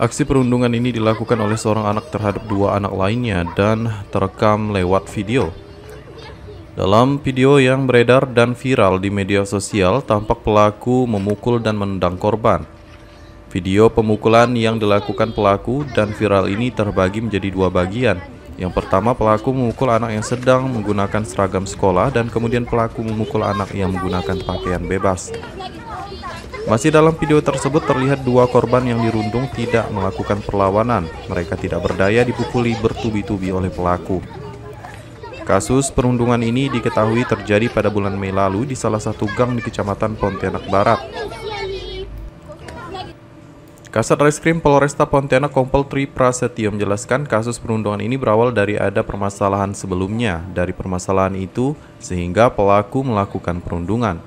Aksi perundungan ini dilakukan oleh seorang anak terhadap dua anak lainnya dan terekam lewat video. Dalam video yang beredar dan viral di media sosial, tampak pelaku memukul dan menendang korban. Video pemukulan yang dilakukan pelaku dan viral ini terbagi menjadi dua bagian. Yang pertama, pelaku memukul anak yang sedang menggunakan seragam sekolah dan kemudian pelaku memukul anak yang menggunakan pakaian bebas. Masih dalam video tersebut terlihat dua korban yang dirundung tidak melakukan perlawanan. Mereka tidak berdaya dipukuli bertubi-tubi oleh pelaku. Kasus perundungan ini diketahui terjadi pada bulan Mei lalu di salah satu gang di Kecamatan Pontianak Barat. Kasat Reskrim Polresta Pontianak Kompol Tri Prasetyo menjelaskan kasus perundungan ini berawal dari ada permasalahan sebelumnya. Dari permasalahan itu, sehingga pelaku melakukan perundungan.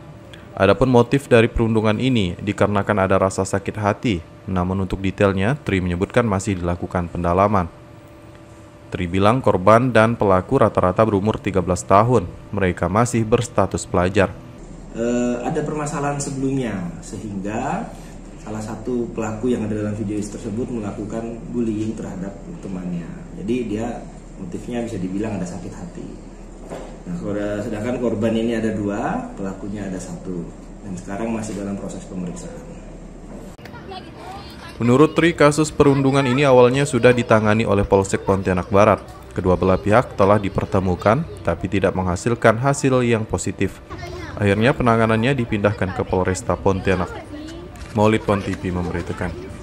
Adapun motif dari perundungan ini dikarenakan ada rasa sakit hati, namun untuk detailnya Tri menyebutkan masih dilakukan pendalaman. Tri bilang korban dan pelaku rata-rata berumur 13 tahun, mereka masih berstatus pelajar. E, ada permasalahan sebelumnya, sehingga salah satu pelaku yang ada dalam video tersebut melakukan bullying terhadap temannya. Jadi dia motifnya bisa dibilang ada sakit hati. Nah, sedangkan korban ini ada dua, pelakunya ada satu, dan sekarang masih dalam proses pemeriksaan. Menurut Tri, kasus perundungan ini awalnya sudah ditangani oleh Polsek Pontianak Barat. Kedua belah pihak telah dipertemukan, tapi tidak menghasilkan hasil yang positif. Akhirnya penanganannya dipindahkan ke Polresta Pontianak. Maulid Pontipi memberitakan.